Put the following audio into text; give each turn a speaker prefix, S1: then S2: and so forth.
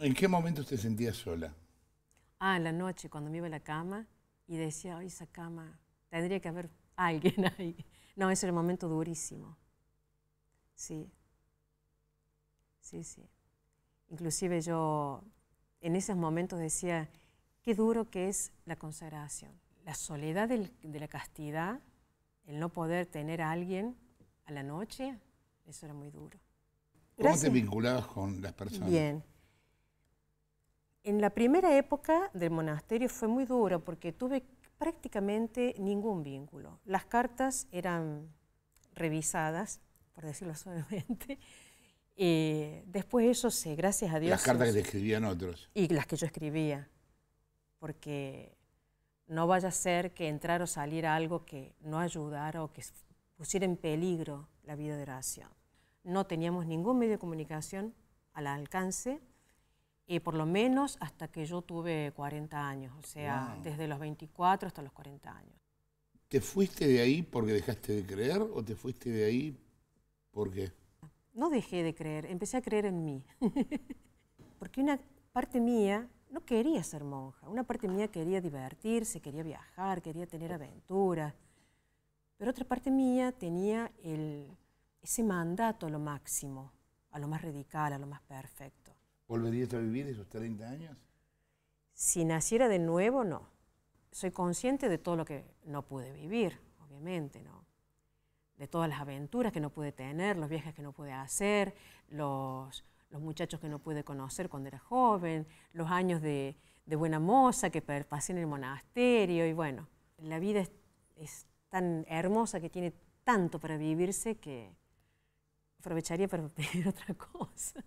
S1: ¿En qué momento usted sentía sola? Ah, en la noche, cuando me iba a la cama y decía, ay, esa cama, tendría que haber alguien ahí. No, ese era el momento durísimo. Sí. Sí, sí. Inclusive yo en esos momentos decía, qué duro que es la consagración. La soledad de la castidad, el no poder tener a alguien a la noche, eso era muy duro.
S2: ¿Cómo te vinculabas con las personas? Bien.
S1: En la primera época del monasterio fue muy duro porque tuve prácticamente ningún vínculo. Las cartas eran revisadas, por decirlo suavemente. Eh, después eso se, gracias a Dios... Las cartas que escribían otros. Y las que yo escribía, porque no vaya a ser que entrar o salir a algo que no ayudara o que pusiera en peligro la vida de oración. No teníamos ningún medio de comunicación al alcance eh, por lo menos hasta que yo tuve 40 años, o sea, desde los 24 hasta los 40 años. ¿Te fuiste de ahí porque dejaste de creer o te fuiste de ahí porque...? No dejé de creer, empecé a creer en mí. porque una parte mía no quería ser monja, una parte mía quería divertirse, quería viajar, quería tener aventuras, pero otra parte mía tenía el, ese mandato a lo máximo, a lo más radical, a lo más perfecto. ¿Volverías a vivir esos 30 años? Si naciera de nuevo, no. Soy consciente de todo lo que no pude vivir, obviamente, ¿no? De todas las aventuras que no pude tener, los viajes que no pude hacer, los, los muchachos que no pude conocer cuando era joven, los años de, de buena moza que pasé en el monasterio y bueno, la vida es, es tan hermosa que tiene tanto para vivirse que aprovecharía para pedir otra cosa.